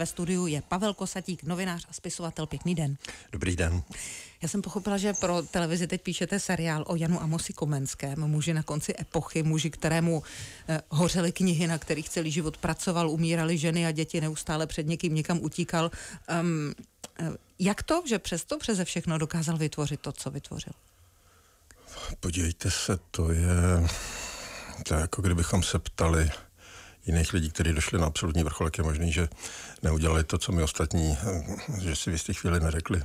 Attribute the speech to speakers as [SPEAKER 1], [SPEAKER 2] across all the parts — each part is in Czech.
[SPEAKER 1] Ve studiu je Pavel Kosatík, novinář a spisovatel. Pěkný den. Dobrý den. Já jsem pochopila, že pro televizi teď píšete seriál o Janu Amosi Komenském, muži na konci epochy, muži, kterému eh, hořely knihy, na kterých celý život pracoval, umírali ženy a děti, neustále před někým někam utíkal. Um, jak to, že přesto přeze všechno dokázal vytvořit to, co vytvořil?
[SPEAKER 2] Podívejte se, to je... To je jako kdybychom se ptali, jiných lidí, kteří došli na absolutní vrchol, je možný, že neudělali to, co my ostatní, eh, že si v jisté chvíli neřekli.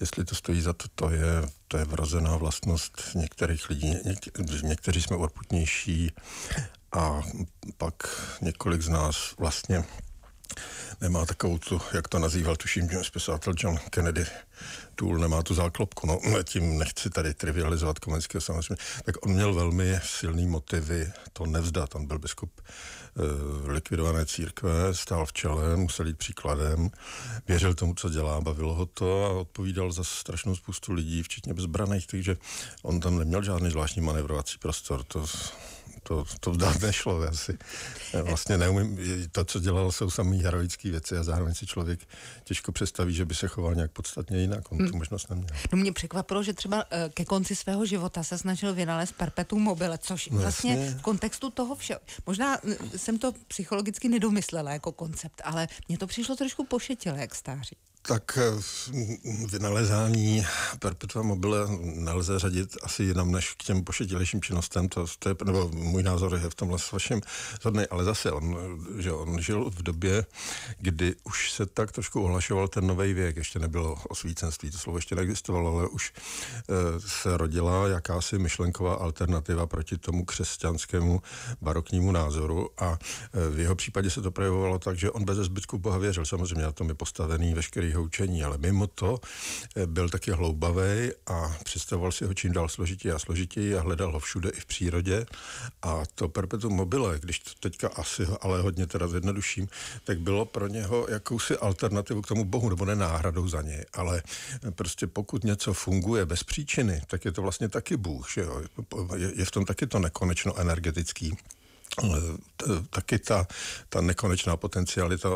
[SPEAKER 2] Jestli to stojí za to, to je, to je vrozená vlastnost některých lidí. Něk- někteří jsme urputnější a pak několik z nás vlastně nemá takovou tu, jak to nazýval, tuším, že spisatel John Kennedy Tool nemá tu záklopku. No, tím nechci tady trivializovat Komenského samozřejmě. Tak on měl velmi silný motivy to nevzdat. On byl biskup e, likvidované církve, stál v čele, musel jít příkladem, věřil tomu, co dělá, bavilo ho to a odpovídal za strašnou spoustu lidí, včetně bezbraných, takže on tam neměl žádný zvláštní manevrovací prostor. To to, to vzdát nešlo. Já si vlastně neumím, to, co dělal, jsou samý heroické věci a zároveň si člověk těžko představí, že by se choval nějak podstatně jinak. On tu hmm. možnost neměl.
[SPEAKER 1] No mě překvapilo, že třeba eh, ke konci svého života se snažil vynalézt perpetuum mobile, což no, vlastně v kontextu toho všeho. Možná eh, jsem to psychologicky nedomyslela jako koncept, ale mně to přišlo trošku pošetilé, jak stáří
[SPEAKER 2] tak eh, vynalezání perpetua mobile nelze řadit asi jenom než k těm pošetilejším činnostem, to, to je, nebo můj názor je v tomhle s vaším zhodný, ale zase on, že on žil v době, kdy už se tak trošku ohlašoval ten nový věk, ještě nebylo osvícenství, to slovo ještě neexistovalo, ale už eh, se rodila jakási myšlenková alternativa proti tomu křesťanskému baroknímu názoru a eh, v jeho případě se to projevovalo tak, že on bez zbytku boha věřil, samozřejmě na tom je postavený veškerý jeho učení, ale mimo to eh, byl taky hloubavý a představoval si ho čím dál složitěji a složitěji a hledal ho všude i v přírodě a to perpetuum mobile, když to teďka asi, ale hodně teda zjednoduším, tak bylo pro něho jakousi alternativu k tomu bohu, nebo ne náhradou za něj, ale eh, prostě pokud něco funguje bez příčiny, tak je to vlastně taky bůh, že jo? Je, v tom taky to nekonečno energetický eh, taky ta, ta nekonečná potenciálita.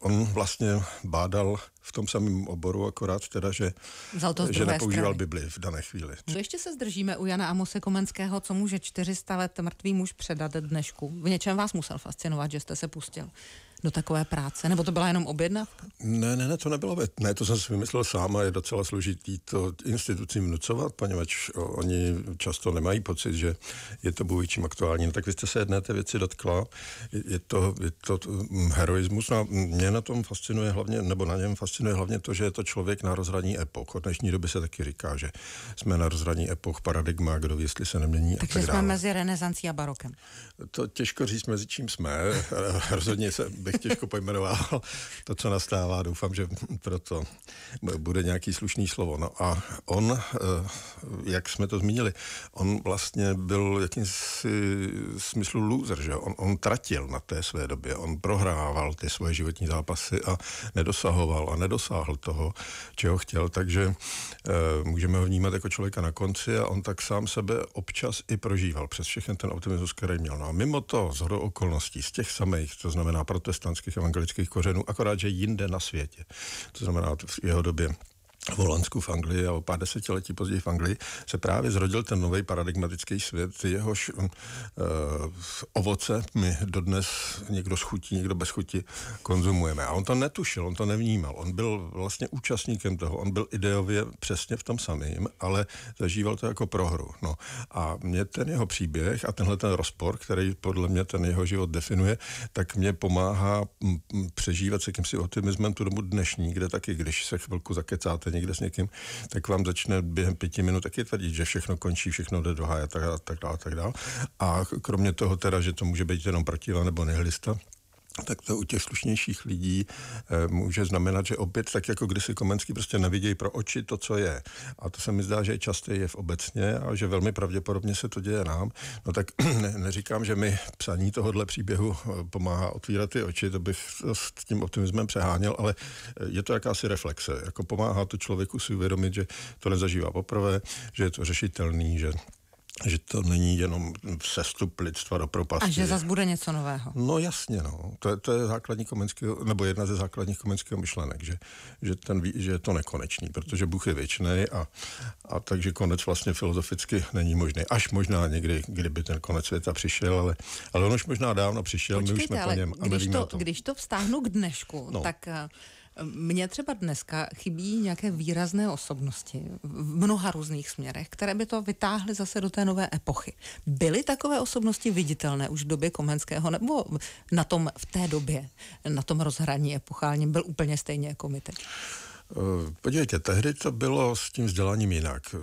[SPEAKER 2] On vlastně bádal v tom samém oboru, akorát teda, že,
[SPEAKER 1] že nepoužíval strany.
[SPEAKER 2] Bibli v dané chvíli. Co
[SPEAKER 1] ještě se zdržíme u Jana Amose Komenského, co může 400 let mrtvý muž předat dnešku? V něčem vás musel fascinovat, že jste se pustil do takové práce? Nebo to byla jenom objednávka?
[SPEAKER 2] Ne, ne, ne, to nebylo. Ne, to jsem si vymyslel sám a je docela složitý to institucím vnucovat, poněvadž oni často nemají pocit, že je to čím aktuální. No, tak vy jste se jedné té věci dotkla. Je to, je to, to mm, heroismus. No, mě na tom fascinuje hlavně, nebo na něm fascinuje fascinuje hlavně to, že je to člověk na rozhraní epoch. Od dnešní doby se taky říká, že jsme na rozhraní epoch, paradigma, kdo ví, jestli se nemění. Takže tak jsme mezi
[SPEAKER 1] renesancí a barokem.
[SPEAKER 2] To těžko říct, mezi čím jsme. Rozhodně se bych těžko pojmenoval to, co nastává. Doufám, že proto bude nějaký slušný slovo. No a on eh, jak jsme to zmínili, on vlastně byl jakýmsi smyslu loser, že on, on tratil na té své době, on prohrával ty svoje životní zápasy a nedosahoval a nedosáhl toho, čeho chtěl, takže e, můžeme ho vnímat jako člověka na konci a on tak sám sebe občas i prožíval přes všechny ten optimismus, který měl. No a mimo to, z hodou okolností, z těch samých, to znamená protestantských evangelických kořenů, akorát, že jinde na světě, to znamená v jeho době v Holandsku, v Anglii a o pár desetiletí později v Anglii se právě zrodil ten nový paradigmatický svět, jehož uh, eh, ovoce my dodnes někdo schutí, někdo bez chuti konzumujeme. A on to netušil, on to nevnímal. On byl vlastně účastníkem toho, on byl ideově přesně v tom samém, ale zažíval to jako prohru. No. A mě ten jeho příběh a tenhle ten rozpor, který podle mě ten jeho život definuje, tak mě pomáhá mm, mm, přežívat s jakýmsi optimismem tu dobu dnešní, kde taky, když se chvilku zakecáte někde s někým, tak vám začne během pěti minut taky tvrdit, že všechno končí, všechno jde do a tak dále, a tak dále. A kromě toho teda, že to může být jenom protila nebo nehlista, tak to u těch slušnějších lidí e, může znamenat, že opět tak jako kdysi Komenský prostě nevidějí pro oči to, co je. A to se mi zdá, že je častý v obecně a že velmi pravděpodobně se to děje nám. No tak ne, neříkám, že mi psaní tohohle příběhu eh, pomáhá otvírat ty oči, to bych s tím optimismem přeháněl, ale eh, je to jakási reflexe. Jako pomáhá to člověku si uvědomit, že to nezažívá poprvé, že je to řešitelný, že že to není jenom sestup lidstva do propasti. A že zase
[SPEAKER 1] bude něco nového.
[SPEAKER 2] No jasně, no. To je, to je základní komenského, nebo jedna ze základních komenského myšlenek, že, že, ten, že je to nekonečný, protože Bůh je věčný a, a takže konec vlastně filozoficky není možný. Až možná někdy, kdyby ten konec světa přišel, ale, ale on už možná dávno přišel, Počkejte, my už jsme po něm a když to, to. Když
[SPEAKER 1] to vztáhnu k dnešku, no. tak eh, mně třeba dneska chybí nějaké výrazné osobnosti v mnoha různých směrech, které by to vytáhly zase do té nové epochy. Byly takové osobnosti viditelné už v době Komenského, nebo na tom v té době, na tom rozhraní epochálním, byl úplně stejně jako my teď?
[SPEAKER 2] Eh, podívejte, tehdy to bylo s tím vzděláním jinak. Eh,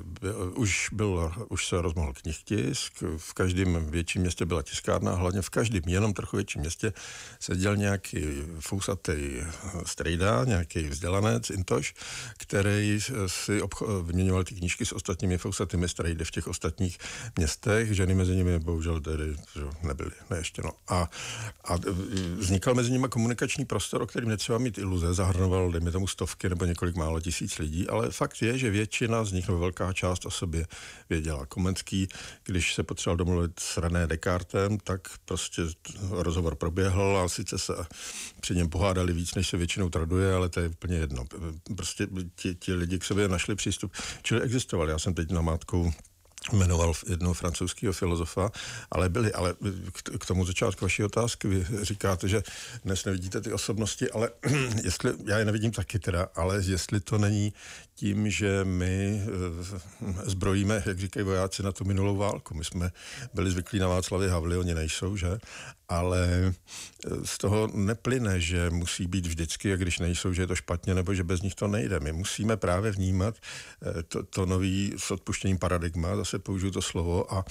[SPEAKER 2] už, byl, už se rozmohl knihtisk, v každém větším městě byla tiskárna, hlavně v každém jenom trochu větším městě seděl nějaký fousatý eh, strejda, nějaký vzdělanec, intoš, který si obcho- vyměňoval ty knížky s ostatními fousatými strejdy v těch ostatních městech. Ženy mezi nimi bohužel tedy nebyly, ne ještě, no. A, a vznikal mezi nimi komunikační prostor, o kterým netřeba mít iluze, zahrnoval, dejme tomu, stovky nebo několik málo tisíc lidí, ale fakt je, že většina z nich, nebo velká část o sobě věděla. Komenský, když se potřeboval domluvit s René Descartem, tak prostě rozhovor proběhl a sice se při něm pohádali víc, než se většinou traduje, ale to je úplně jedno. Prostě ti, ti lidi k sobě našli přístup, čili existovali. Já jsem teď na mátku jmenoval jednoho francouzského filozofa, ale byli, ale k tomu začátku vaší otázky, vy říkáte, že dnes nevidíte ty osobnosti, ale jestli, já je nevidím taky teda, ale jestli to není tím, že my eh, zbrojíme, jak říkají vojáci, na tu minulou válku. My jsme byli zvyklí na Václavě Havli, oni nejsou, že? Ale eh, z toho neplyne, že musí být vždycky, a když nejsou, že je to špatně, nebo že bez nich to nejde. My musíme právě vnímat eh, to, to nový s odpuštěním paradigma, zase použiju to slovo, a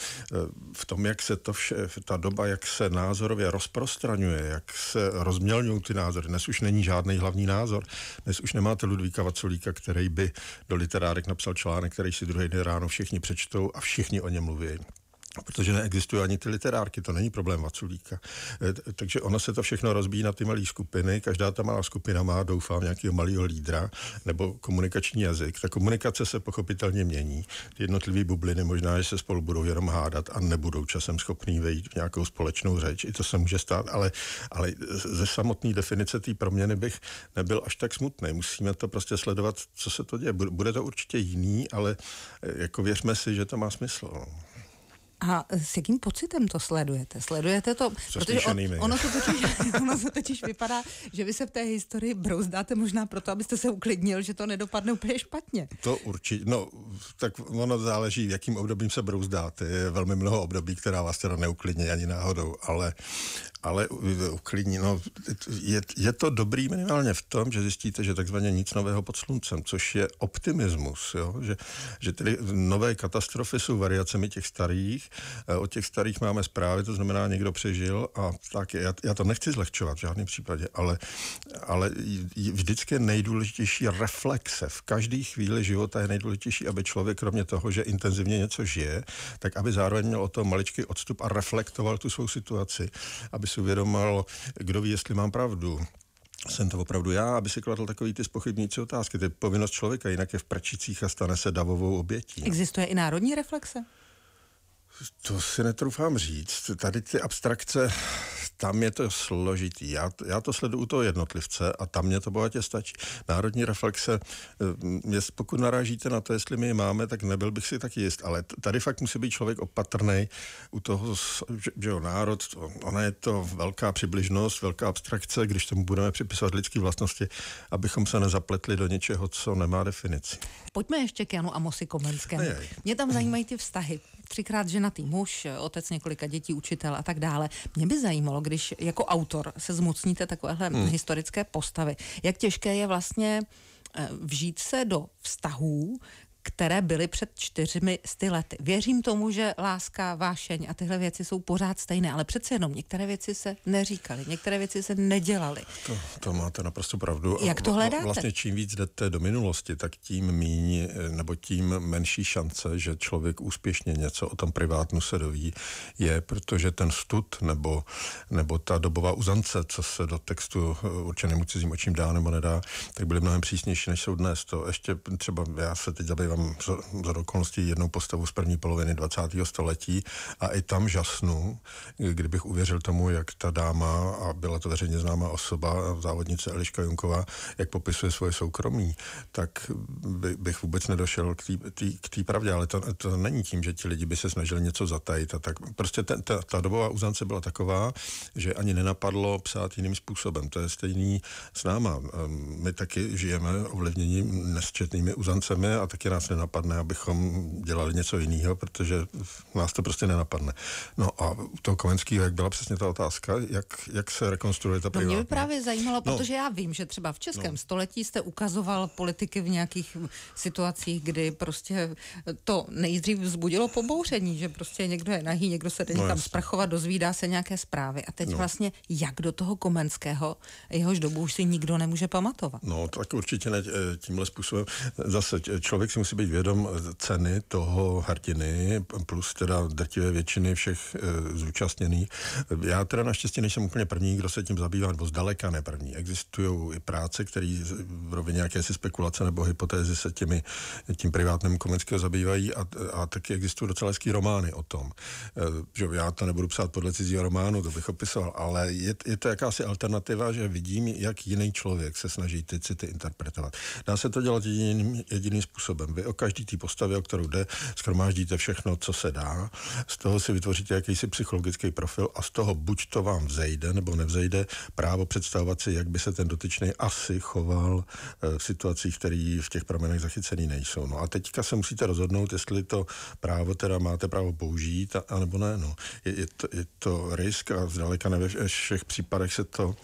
[SPEAKER 2] v tom, jak se to vše, ta doba, jak se názorově rozprostraňuje, jak se rozmělňují ty názory. Dnes už není žádný hlavní názor. Dnes už nemáte Ludvíka Vaculíka, který by do literárek napsal článek, který si druhý den ráno všichni přečtou a všichni o něm mluví protože neexistují ani ty literárky, to není problém Vaculíka. E, takže ono se to všechno rozbíjí na ty malé skupiny, každá ta malá skupina má, doufám, nějakého malého lídra nebo komunikační jazyk. Ta komunikace se pochopitelně mění, ty jednotlivé bubliny možná, že se spolu budou jenom hádat a nebudou časem schopný vejít v nějakou společnou řeč, i to se může stát, ale, ale ze samotné definice té proměny bych nebyl až tak smutný. Musíme to prostě sledovat, co se to děje. Bude to určitě jiný, ale e, jako věřme si, že to má smysl. No.
[SPEAKER 1] A s jakým pocitem to sledujete? Sledujete to? protože on, ono, to totiž, ono to totiž vypadá, že vy se v té historii brouzdáte možná proto, abyste se uklidnil, že to nedopadne úplně špatně.
[SPEAKER 2] To určitě, no tak ono záleží, jakým obdobím se brouzdáte. Je velmi mnoho období, která vás teda neuklidní ani náhodou, ale, ale uklidní, no je, je to dobrý minimálně v tom, že zjistíte, že takzvaně nic nového pod sluncem, což je optimismus, jo? Že, že tedy nové katastrofy jsou variacemi těch starých, Eh, o těch starých máme zprávy, to znamená, někdo přežil a tak. Já, já to nechci zlehčovat v žádném případě, ale, ale vždycky je nejdůležitější reflexe. V každé chvíli života je nejdůležitější, aby člověk, kromě toho, že intenzivně něco žije, tak aby zároveň měl o to maličký odstup a reflektoval tu svou situaci, aby si uvědomil, kdo ví, jestli mám pravdu, jsem to opravdu já, aby si kladl takový ty spochybnící otázky. To je povinnost člověka, jinak je v prčicích a stane se davovou obětí.
[SPEAKER 1] Existuje i národní reflexe?
[SPEAKER 2] To si netrufám říct. Tady ty abstrakce, tam je to složitý. Já, já to sleduju u toho jednotlivce a tam mě to bohatě stačí. Národní reflexe, jestli eh, pokud narážíte na to, jestli my je máme, tak nebyl bych si tak jist. Ale tady fakt musí být člověk opatrný u toho, že, že jo, národ, to, ona je to velká přibližnost, velká abstrakce, když tomu budeme připisovat lidské vlastnosti, abychom se nezapletli do něčeho, co nemá definici.
[SPEAKER 1] Pojďme ještě k Janu Amosi Komenskému. Mě tam zajímají ty vztahy třikrát ženatý muž, otec několika dětí, učitel a tak dále. Mě by zajímalo, když jako autor se zmocníte takovéhle hmm. historické postavy, jak těžké je vlastně eh, vžít se do vztahů, které byly před čtyřmi sty lety. Věřím tomu, že láska, vášeň a tyhle věci jsou pořád stejné, ale přece jenom některé věci se neříkaly, některé věci se nedělaly.
[SPEAKER 2] To, to máte naprosto pravdu. Jak to hledáte? Vlastně čím víc jdete do minulosti, tak tím míň, eh, nebo tím menší šance, že člověk úspěšně něco o tom privátnu se doví, je, protože ten stud nebo, nebo ta dobová uzance, co se do textu eh, určeným cizím očím dá nebo nedá, tak byly mnohem přísnější, než jsou dnes. To ještě třeba já se teď zabývám používám z okolností jednu postavu z první poloviny 20. století a i tam žasnu, kdybych uvěřil tomu, jak ta dáma, a byla to veřejně známá osoba, závodnice Eliška Junková, jak popisuje svoje soukromí, tak by, bych vůbec nedošel k té pravdě, ale to, to není tím, že ti lidi by se snažili něco zatajit a tak. Prostě ten, ta, ta dobová uzance byla taková, že ani nenapadlo psát jiným způsobem. To je stejný s náma. Ehm, my taky žijeme ovlivnění nesčetnými uzancemi a taky nás nás nenapadne, abychom dělali něco jiného, protože nás to prostě nenapadne. No a u toho Komenského, jak byla přesně ta otázka, jak, jak se rekonstruuje ta no, Mě by právě zajímalo, no. protože já
[SPEAKER 1] vím, že třeba v českém no. století jste ukazoval politiky v nějakých situacích, kdy prostě to nejdřív vzbudilo pobouření, že prostě někdo je nahý, někdo se jde no, tam jasný. sprchovat, dozvídá se nějaké zprávy. A teď no. vlastně jak do toho Komenského, jehož dobu už si nikdo nemůže pamatovat.
[SPEAKER 2] No tak určitě ne eh, tímhle způsobem. Zase člověk si musí si být vědom ceny toho hrdiny, plus teda drtivé většiny všech e, zúčastněných. Já teda naštěstí nejsem úplně první, kdo se tím zabývá, nebo zdaleka ne první. Existují i práce, které v rovině jakési spekulace nebo hypotézy se těmi, tím privátním komenského zabývají a, a taky existují docela hezký romány o tom. E, že já to nebudu psát podle cizího románu, to bych opisoval, ale je, je to jakási alternativa, že vidím, jak jiný člověk se snaží ty city interpretovat. Dá se to dělat jediným, jediným způsobem vy o každý té postavě, o kterou jde, schromáždíte všechno, co se dá, z toho si vytvoříte jakýsi psychologický profil a z toho buď to vám vzejde nebo nevzejde právo představovat si, jak by se ten dotyčný asi choval eh, v situacích, které v těch pramenech zachycený nejsou. No a teďka se musíte rozhodnout, jestli to právo teda máte právo použít, a, anebo ne. No. Je, je, to, je to risk a zdaleka ne ve všech případech se to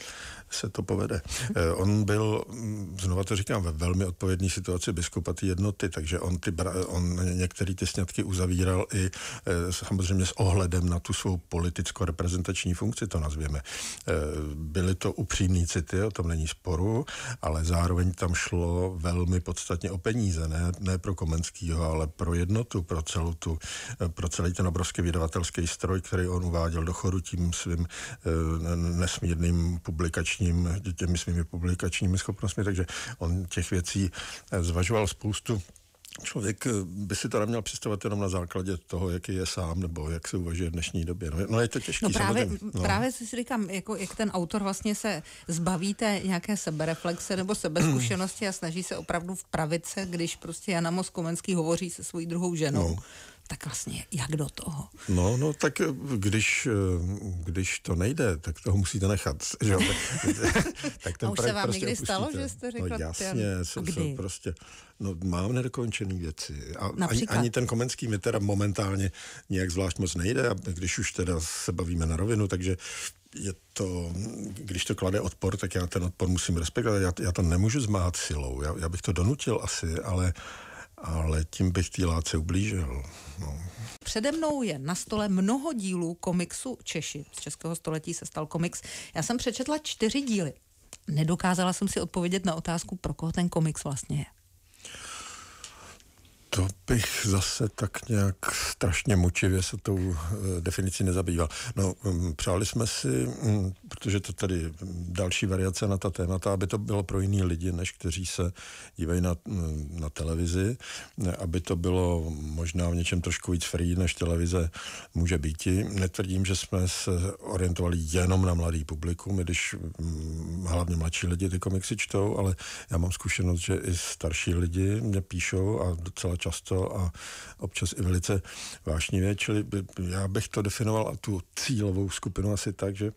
[SPEAKER 2] se to povede. Eh, on byl, mm, znova to říkám, ve velmi odpovědné situaci biskupa ty jednoty, takže on, ty, on některé ty sňatky uzavíral i eh, samozřejmě s ohledem na tu svou politicko-reprezentační funkci, to nazvěme. Eh, byly to upřímné city, o tom není sporu, ale zároveň tam šlo velmi podstatně o peníze, ne, ne pro Komenskýho, ale pro jednotu, pro celou tu, pro celý ten obrovský vydavatelský stroj, který on uváděl do chodu tím svým nesmírným publikačním publikačním, těmi svými publikačními schopnostmi, takže on těch věcí eh, zvažoval spoustu. Člověk eh, by si teda měl představovat jenom na základě toho, jaký je sám, nebo jak se uvažuje v dnešní době. No, no je to těžké. No právě, no. právě
[SPEAKER 1] si říkám, jako, jak ten autor vlastně se zbavíte nějaké sebereflexe nebo sebezkušenosti a snaží se opravdu vpravit se, když prostě Jana Moskomenský hovoří se svojí druhou ženou. No tak vlastně jak do
[SPEAKER 2] toho? No, no tak eh, když, eh, když to nejde, tak toho musíte nechat. Že? tak ten a už se vám prostě někdy opustíte. stalo, že jste řekl? No jasně, jsou, jsou prostě, no mám nedokončený věci. A ani, ani ten Komenský mi teda momentálně nějak zvlášť moc nejde, a když už teda se bavíme na rovinu, takže je to, když to klade odpor, tak já ten odpor musím respektovat. Já, já to nemůžu zmáhat silou, já, já bych to donutil asi, ale uh, ale tím bych té látce ublížil. No.
[SPEAKER 1] Přede mnou je na stole mnoho dílů komiksu Češi. Z českého století se stal komiks. Já jsem přečetla čtyři díly. Nedokázala jsem si odpovědět na otázku, pro koho ten komiks
[SPEAKER 2] vlastně je. To bych zase tak nějak strašně mučivě se tou eh, definicí nezabýval. No, mm, přáli jsme si, mm, protože to tady mm, další variace na ta témata, aby to bylo pro jiný lidi, než kteří se dívají na, na televizi, aby to bylo možná v něčem trošku víc free, než televize může být. Netvrdím, že jsme se orientovali jenom na mladý publikum, i když hlavně mladší lidi ty komiksy čtou, ale já mám zkušenost, že i starší lidi mě píšou a docela často často a občas i velice vášnivě. čili já bych to definoval a tu cílovou skupinu asi tak, že,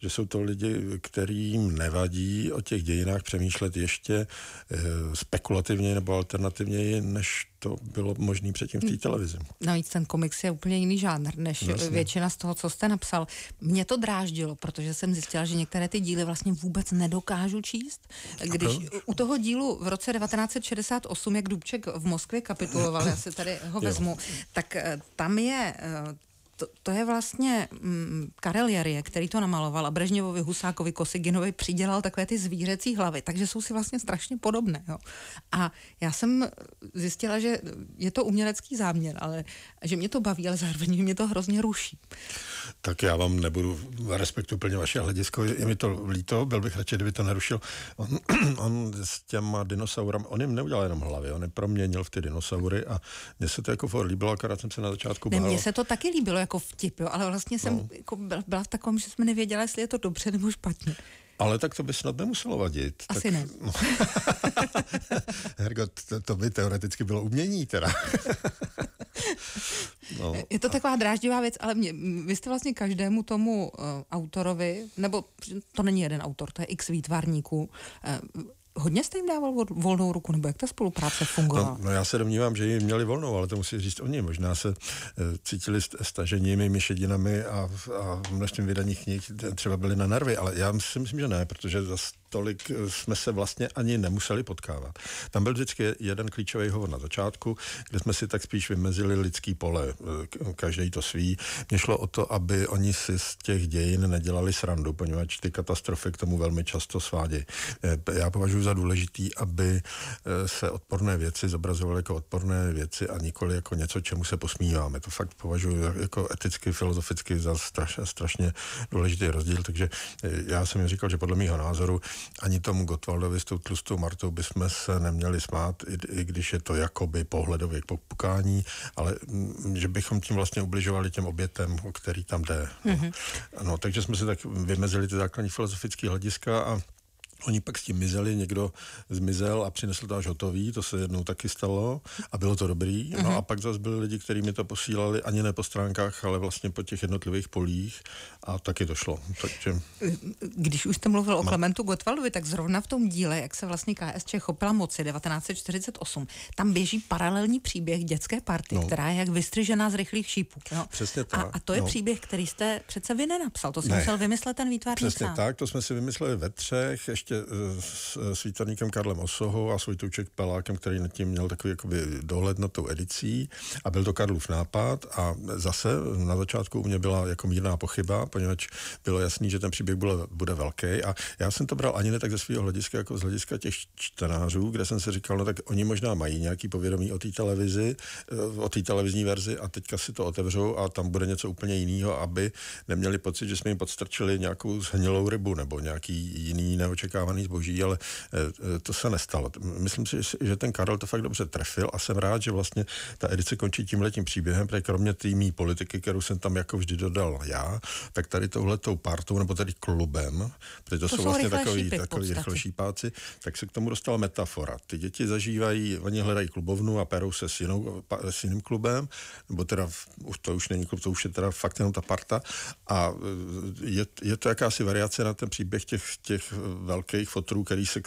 [SPEAKER 2] že jsou to lidi, kterým nevadí o těch dějinách přemýšlet ještě eh, spekulativněji nebo alternativněji, než to bylo možné předtím v té hmm. televizi.
[SPEAKER 1] Navíc ten komiks je úplně jiný žánr než vlastně. většina z toho, co jste napsal. Mě to dráždilo, protože jsem zjistila, že některé ty díly vlastně vůbec nedokážu číst. Když u toho dílu v roce 1968, jak Dubček v Moskvě kapituloval, já si tady ho vezmu, jo. tak eh, tam je eh, to, to je vlastně mm, Karel Jarie, který to namaloval a Brežněvovi, Husákovi, Kosiginovi přidělal takové ty zvířecí hlavy, takže jsou si vlastně strašně podobné. Jo. A já jsem zjistila, že je to umělecký záměr, ale že mě to baví, ale zároveň mě to hrozně ruší.
[SPEAKER 2] Tak já vám nebudu respektu plně vaše hledisko, je mi to líto, byl bych radši, kdyby to nerušil. On, on s těma dinosaurami, on jim neudělal jenom hlavy, on je proměnil v ty dinosaury a mně se to jako líbilo, akorát jsem se na začátku bál. Mně se
[SPEAKER 1] to taky líbilo, jako vtip, jo, ale vlastně jsem no. jako byla, byla v takovém, že jsme nevěděla, jestli je to dobře nebo špatně.
[SPEAKER 2] Ale tak to by snad nemuselo vadit. Asi tak, ne. No. Hergo, to, to by teoreticky bylo umění teda. no, je to a...
[SPEAKER 1] taková dráždivá věc, ale mě, vy jste vlastně každému tomu uh, autorovi, nebo to není jeden autor, to je x výtvarníků, uh, Hodně jste jim dával volnou ruku, nebo jak ta spolupráce fungovala? No, no
[SPEAKER 2] já se domnívám, že jim měli volnou, ale to musí říct oni. Možná se e, cítili staženými myšedinami a, a množstvím vydaných knih třeba byli na nervy, ale já si myslím, že ne, protože zase tolik eh, jsme se vlastně ani nemuseli potkávat. Tam byl vždycky jeden klíčový hovor na začátku, kde jsme si tak spíš vymezili lidský pole. Eh, Každý to sví. Mně šlo o to, aby oni si z těch dějin nedělali srandu, poněvadž ty katastrofy k tomu velmi často svádí. Eh, já považuji za důležitý, aby se odporné věci zobrazovaly jako odporné věci a nikoli jako něco, čemu se posmíváme. To fakt považuji jako eticky, filozoficky za straš, strašně důležitý rozdíl, takže já jsem jim říkal, že podle mého názoru ani tomu Gotwaldovi s tou tlustou Martou bychom se neměli smát, i, i když je to jakoby pohledově k popukání, ale m, mm, že bychom tím vlastně ubližovali těm obětem, o který tam jde. Mm-hmm. No, takže jsme si tak vymezili ty základní filozofické hlediska a Oni pak s tím mizeli, někdo zmizel a přinesl to až hotový, to se jednou taky stalo a bylo to dobrý. No mhm. a pak zase byli lidi, kteří mi to posílali ani ne po stránkách, ale vlastně po těch jednotlivých polích a taky to šlo. Takže...
[SPEAKER 1] Když už jste mluvil o Klementu Gotvaldovi, tak zrovna v tom díle, jak se vlastně KSČ chopila moci 1948, tam běží paralelní příběh dětské party, no. která je jak vystřižená z rychlých
[SPEAKER 2] šípů. No. Přesně tak. A, a to je no. příběh,
[SPEAKER 1] který jste přece vy nenapsal, to jsem ne. musel vymyslet ten výtvarník Přesně sám.
[SPEAKER 2] tak, to jsme si vymysleli ve třech, ještě ještě eh, eh, s výtvarníkem Karlem Osohou a s Vojtouček Pelákem, který nad tím měl takový jakoby dohled nad tou edicí a byl to Karlův nápad a zase na začátku u mě byla jako mírná pochyba, poněvadž bylo jasný, že ten příběh bude, bude velký a já jsem to bral ani ne tak ze svého hlediska, jako z hlediska těch čtenářů, kde jsem si říkal, no tak oni možná mají nějaký povědomí o té televizi, eh, o té televizní verzi a teďka si to otevřou a tam bude něco úplně jiného, aby neměli pocit, že jsme jim podstrčili nějakou zhnilou rybu nebo nějaký jiný neočekávaný očekávaný zboží, ale eh, eh, to se nestalo. Myslím si, že ten Karel to fakt dobře trefil a jsem rád, že vlastně ta edice končí tím letím příběhem, protože kromě té mý politiky, kterou jsem tam jako vždy dodal já, tak tady touhletou partou, nebo tady klubem, protože to, to jsou, vlastně takový, šípy, takový rychle šípáci, tak se k tomu dostala metafora. Ty děti zažívají, oni hledají klubovnu a perou se s, jinou, s jiným klubem, nebo teda už to už není klub, to už je teda fakt jenom ta parta a eh, je, je to jakási variace na ten příběh těch, těch velkých velkých fotrů, který se,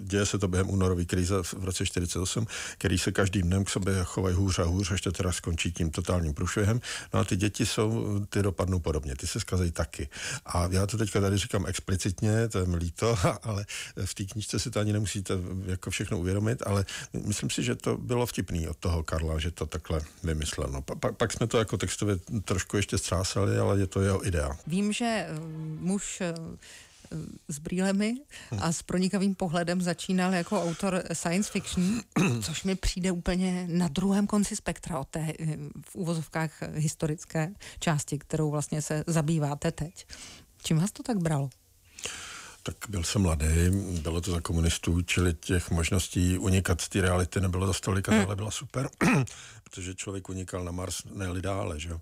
[SPEAKER 2] děje se to během únorové krize v roce 48, který se každým dnem k sobě chovají hůř a hůř, až to teda skončí tím totálním průšvihem. No a ty děti jsou, ty dopadnou podobně, ty se zkazejí taky. A já to teďka tady říkám explicitně, to je mi líto, ale v té knižce si to ani nemusíte jako všechno uvědomit, ale myslím si, že to bylo vtipný od toho Karla, že to takhle vymyslel. No, pa, pa, pak jsme to jako textově trošku ještě střásali, ale je to jeho idea.
[SPEAKER 1] Vím, že eh, muž eh, Eh, s brýlemi a s pronikavým pohledem začínal jako autor science fiction, což mi přijde úplně na druhém konci spektra od té eh, v úvozovkách historické části, kterou vlastně se zabýváte teď. Čím vás to tak bralo?
[SPEAKER 2] Tak byl jsem mladý, bylo to za komunistů, čili těch možností unikat z té reality nebylo za tolika, hmm. ale byla super protože člověk unikal na Mars, ne dále. Že? Ehm,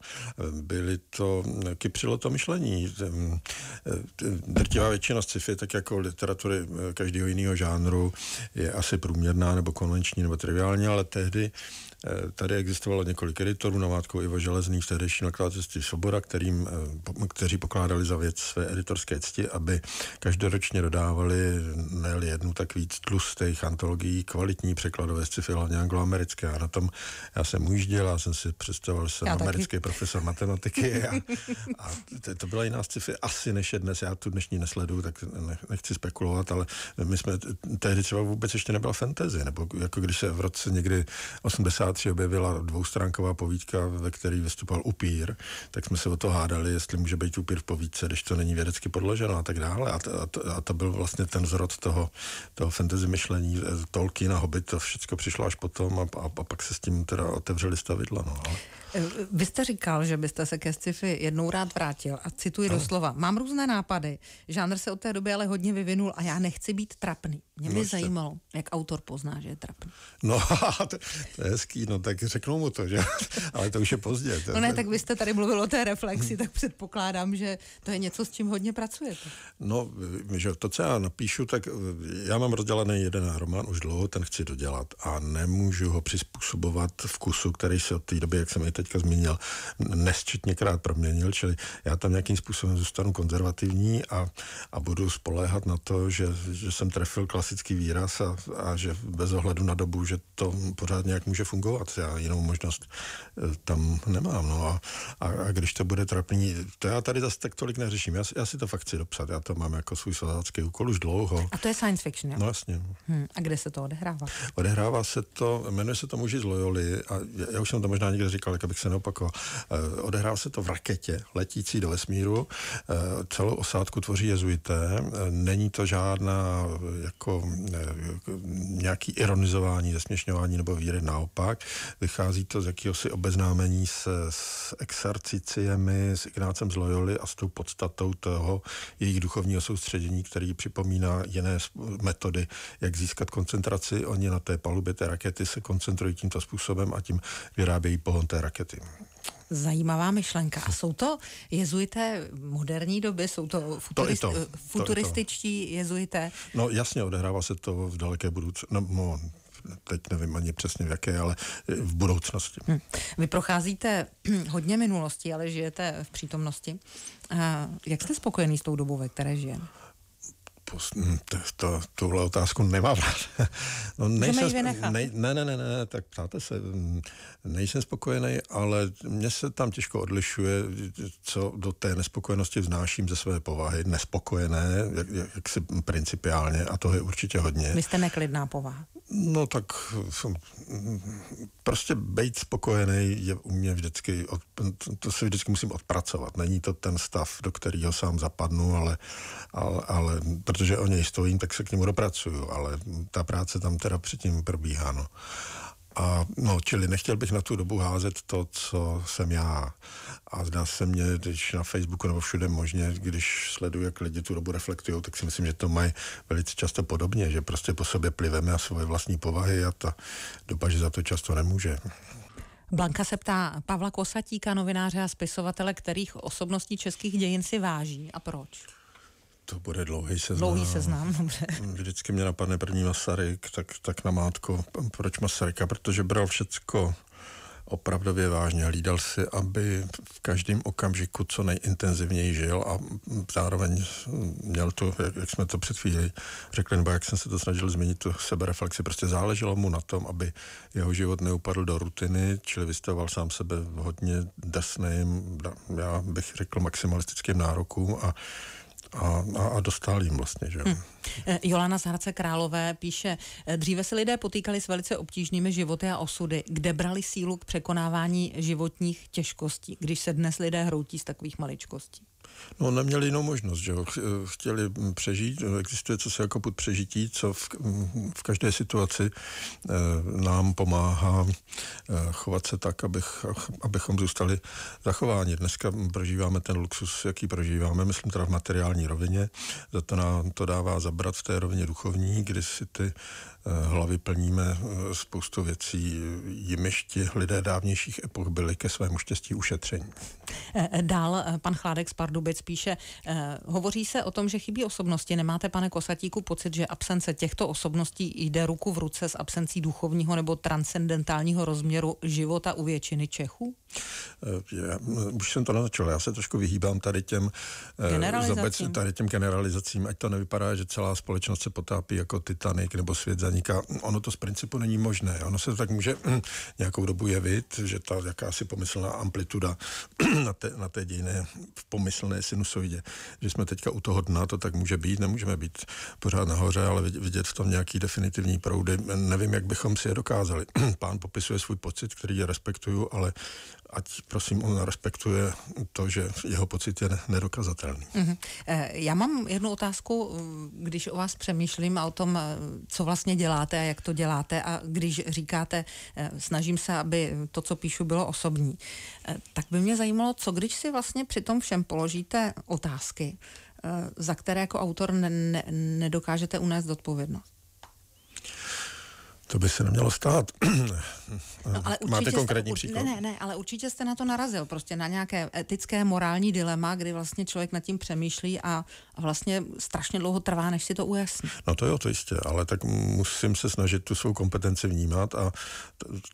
[SPEAKER 2] byly to, eh, kypřilo to myšlení. Ehm, eh, drtivá většina sci-fi, tak jako literatury eh, každého jiného žánru, je asi průměrná nebo konvenční nebo triviální, ale tehdy Tady existovalo několik editorů, novátkou Ivo Železný v tehdejší nakladatelství Sobora, kterým, kteří pokládali za věc své editorské cti, aby každoročně dodávali ne jednu, tak víc tlustých antologií, kvalitní překladové sci-fi, hlavně angloamerické. A na tom já jsem jsem ujížděl a jsem si představoval, že jsem já americký taky. profesor matematiky a, a to, to byla jiná sci-fi asi než je dnes. Já tu dnešní nesledu, tak nechci spekulovat, ale my jsme tehdy třeba vůbec ještě nebyla fantasy, nebo jako když se v roce někdy 83 objevila dvoustránková povídka, ve které vystupoval upír, tak jsme se o to hádali, jestli může být upír v povídce, když to není vědecky podloženo a tak dále. A to, a to, a to byl vlastně ten zrod toho, toho fantasy myšlení, eh, a Hobbit, to všechno přišlo až potom a, a, a pak se s tím teda otevřeli stavidla. No, ale...
[SPEAKER 1] Eh, vy jste říkal, že byste se ke sci-fi jednou rád vrátil a cituji no. doslova. Mám různé nápady, žánr se od té doby ale hodně vyvinul a já nechci být trapný. Mě by no, zajímalo, jak autor pozná, že je trapný.
[SPEAKER 2] No, to, to je hezký, no tak řeknu mu to, že? Ale to už je pozdě. To, no ne, tak
[SPEAKER 1] vy jste tady mluvil o té reflexi, tak předpokládám, že to je něco, s čím hodně pracujete.
[SPEAKER 2] No, že to, co já napíšu, tak eh, já mám rozdělaný jeden román už dlouho, ten chci dodělat a nemůžu ho přizpůsobovat vkusu, který se od té doby, jak jsem je teďka zmínil, nesčetněkrát proměnil, čili já tam nějakým způsobem zůstanu konzervativní a, a budu spoléhat na to, že, že jsem trefil klasický výraz a, a že bez ohledu na dobu, že to pořád nějak může fungovat. Já jinou možnost eh, tam nemám. No a, a, a když to bude trapný, to já tady zase tak tolik neřeším. Já, já si to fakt chci dopsat. Já to mám jako svůj svazácký úkol už dlouho. A
[SPEAKER 1] to je science fiction, jo? No jasně. Hmm. A kde se to odehrává?
[SPEAKER 2] Odehrává se to, jmenuje se to Muži z Loyoli a já, já už jsem to možná někde říkal, jak abych se neopakoval. Eh, odehrál se to v raketě letící do vesmíru. Eh, celou osádku tvoří jezuité. Eh, není to žádná jako nějaký ironizování, zesměšňování nebo víry. Naopak, vychází to z jakéhosi obeznámení se, s exerciciemi, s Ignácem z Loyoli a s tou podstatou toho jejich duchovního soustředění, který připomíná jiné metody, jak získat koncentraci. Oni na té palubě té rakety se koncentrují tímto způsobem a tím vyrábějí pohon té rakety rakety.
[SPEAKER 1] Zajímavá myšlenka. A jsou to jezuité moderní doby? Jsou to, futurist, to, to. futurističtí to to. jezuité?
[SPEAKER 2] No jasně, odehrává se to v daleké budoucnu. No, no, teď nevím ani přesně v jaké, ale eh, v budoucnosti. Hmm.
[SPEAKER 1] Vy procházíte hodně minulosti, ale žijete v přítomnosti. A jak jste spokojený s tou dobou, ve které žijeme?
[SPEAKER 2] Hm, to, tuhle otázku nemám rád. No, nejsem, ne, ne, ne, ne, ne, tak ptáte se, hm, nejsem spokojený, ale mně se tam těžko odlišuje, co do té nespokojenosti vznáším ze své povahy, nespokojené, jak, jak, jak si principiálně, a to je určitě hodně. Vy
[SPEAKER 1] jste neklidná povaha.
[SPEAKER 2] No tak hm, prostě být spokojený je u mě vždycky, od, to, to si vždycky musím odpracovat. Není to ten stav, do kterého sám zapadnu, ale, ale, ale protože protože o něj stojím, tak se k němu dopracuju, ale ta práce tam teda předtím probíhá, no. A, no, čili nechtěl bych na tu dobu házet to, co jsem já. A zdá se mě, když na Facebooku nebo všude možně, když sleduju, jak lidi tu dobu reflektují, tak si myslím, že to mají velice často podobně, že prostě po sobě pliveme a svoje vlastní povahy a ta doba, že za to často nemůže.
[SPEAKER 1] Blanka se ptá Pavla Kosatíka, novináře a spisovatele, kterých osobností českých dějin si váží a proč?
[SPEAKER 2] To bude dlouhý seznam. Dlouhý seznam, dobře. Vždycky mě napadne první Masaryk, tak, tak na mátko. Proč Masaryka? Protože bral všecko opravdově vážně. Hlídal si, aby v každém okamžiku co nejintenzivněji žil a zároveň měl tu, jak, jak jsme to před chvíli řekli, nebo jak jsem se to snažil změnit, tu sebereflexi. Prostě záleželo mu na tom, aby jeho život neupadl do rutiny, čili vystavoval sám sebe hodně desným, já bych řekl maximalistickým nárokům a a, a, a dostal jim vlastně. Že? Hmm.
[SPEAKER 1] Jolana z Hradce Králové píše, eh, dříve se lidé potýkali s velice obtížnými životy a osudy, kde brali sílu k překonávání životních těžkostí, když se dnes lidé hroutí z takových maličkostí.
[SPEAKER 2] No, neměli jinou možnost, že ho eh, Chtěli hm, přežít, eh, existuje co se jako pod přežití, co v, hm, v každé situaci eh, nám pomáhá eh, chovat se tak, abych, abychom zůstali zachováni. Dneska prožíváme ten luxus, jaký prožíváme, myslím teda v materiální rovině, za to nám to dává zabrat v té rovině duchovní, kdy si ty eh, hlavy plníme eh, spoustu věcí, jimiž ti lidé dávnějších epoch byli ke svému štěstí ušetření.
[SPEAKER 1] Dál pan Chládek z Pardu Pardubic píše, eh, hovoří se o tom, že chybí osobnosti. Nemáte, pane Kosatíku, pocit, že absence těchto osobností jde ruku v ruce s absencí duchovního nebo transcendentálního rozměru života u většiny Čechů?
[SPEAKER 2] Eh, já, mm, už jsem to naznačil, já se trošku vyhýbám tady těm, eh, zabec, tady těm generalizacím, ať to nevypadá, že celá společnost se potápí jako Titanic nebo svět zaniká. Ono to z principu není možné. Ono se to tak může hm, nějakou dobu jevit, že ta jakási pomyslná amplituda na té, na té dějiné pomysl silné sinusoidě. Že jsme teďka u toho dna, to tak může být, nemůžeme být pořád nahoře, ale vidět v tom nějaký definitivní proudy. Nevím, jak bychom si je dokázali. Pán popisuje svůj pocit, který je respektuju, ale ať prosím on respektuje to, že jeho pocit je nedokazatelný.
[SPEAKER 1] Mm-hmm. Já mám jednu otázku, eh, když o vás přemýšlím a o tom, eh, co vlastně děláte a jak to děláte a když říkáte, snažím se, aby to, co píšu, bylo osobní, tak by mě zajímalo, co když si vlastně při tom všem položíte otázky, za které jako autor ne- ne- nedokážete unést odpovědnost?
[SPEAKER 2] To by se nemělo stát. No, ale Máte konkrétní jste, příklad?
[SPEAKER 1] Ne, ne, ne, ale určitě jste na to narazil, prostě na nějaké etické, morální dilema, kdy vlastně člověk nad tím přemýšlí a, a vlastně strašně dlouho trvá, než si to ujasní.
[SPEAKER 2] No to jo, to jistě, ale tak musím se snažit tu svou kompetenci vnímat a t-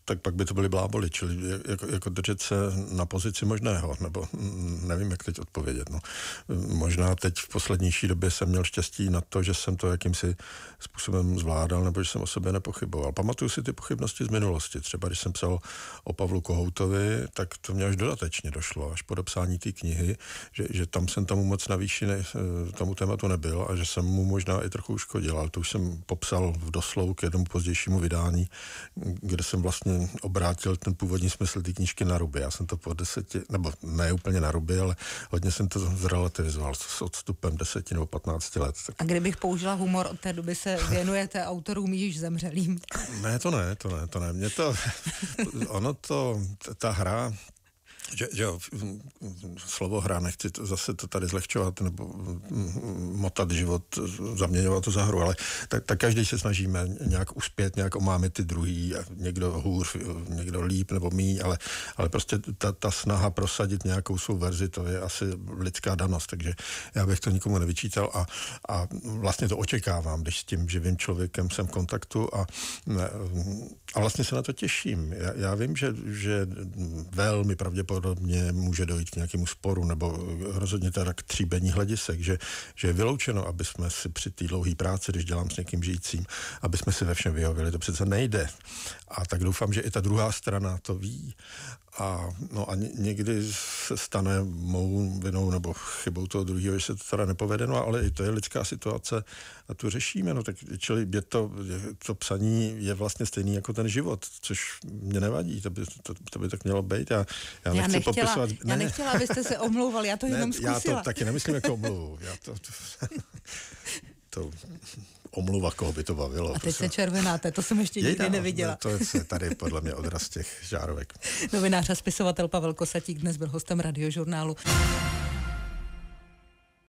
[SPEAKER 2] tak pak by to byly bláboli, čili jako, jako držet se na pozici možného, nebo nevím, jak teď odpovědět. No. Možná teď v poslednější době jsem měl štěstí na to, že jsem to jakýmsi způsobem zvládal, nebo že jsem o sobě nepochyboval nepamatoval. Pamatuju si ty pochybnosti z minulosti. Třeba když jsem psal o Pavlu Kohoutovi, tak to mě až dodatečně došlo, až po dopsání té knihy, že, že tam jsem tomu moc na výši ne, eh, tomu tématu nebyl a že jsem mu možná i trochu uškodil, ale to už jsem popsal v doslovu k jednomu pozdějšímu vydání, kde jsem vlastně obrátil ten původní smysl té knížky na ruby. Já jsem to po deseti, nebo ne úplně na ruby, ale hodně jsem to zrelativizoval s odstupem deseti nebo patnácti let.
[SPEAKER 1] A kdybych použila humor, od té doby se věnujete autorům již zemřelým.
[SPEAKER 2] Ne, to ne, to ne, to ne. Mě to, ono to, ta hra, že, že jo, slovo hra, nechci to, zase to tady zlehčovat nebo motat život, zaměňovat to za hru, ale tak, tak každý se snažíme nějak uspět, nějak omámit ty druhý, někdo hůř, někdo líp nebo mý, ale, ale prostě ta, ta snaha prosadit nějakou svou verzi, to je asi lidská danost, takže já bych to nikomu nevyčítal a, a vlastně to očekávám, když s tím živým člověkem jsem v kontaktu a, a vlastně se na to těším. Já, já vím, že, že velmi pravděpodobně pravděpodobně může dojít k nějakému sporu nebo eh, rozhodně teda k tříbení hledisek, že, že je vyloučeno, aby jsme si při té dlouhé práci, když dělám s někým žijícím, aby jsme si ve všem vyhověli. To přece nejde. A tak doufám, že i ta druhá strana to ví. A, no a někdy se stane mou vinou nebo chybou toho druhého, že se to teda nepovede, no, ale i to je lidská situace a tu řešíme. No tak čili je to, to psaní je vlastně stejný jako ten život, což mě nevadí, to by, to, to by tak mělo být. Já, já, nechci já nechtěla, popisovat... Ne, já nechtěla, abyste se
[SPEAKER 1] omlouval, já to ne, jenom zkusila. Já to taky nemyslím jako
[SPEAKER 2] omluvu. Já to, to, to omluva, koho by to bavilo. A teď se
[SPEAKER 1] červenáte, to jsem ještě nikdy no, neviděla. Ne, to
[SPEAKER 2] je tady podle mě odraz těch žárovek.
[SPEAKER 1] Novinář a spisovatel Pavel Kosatík dnes byl hostem radiožurnálu.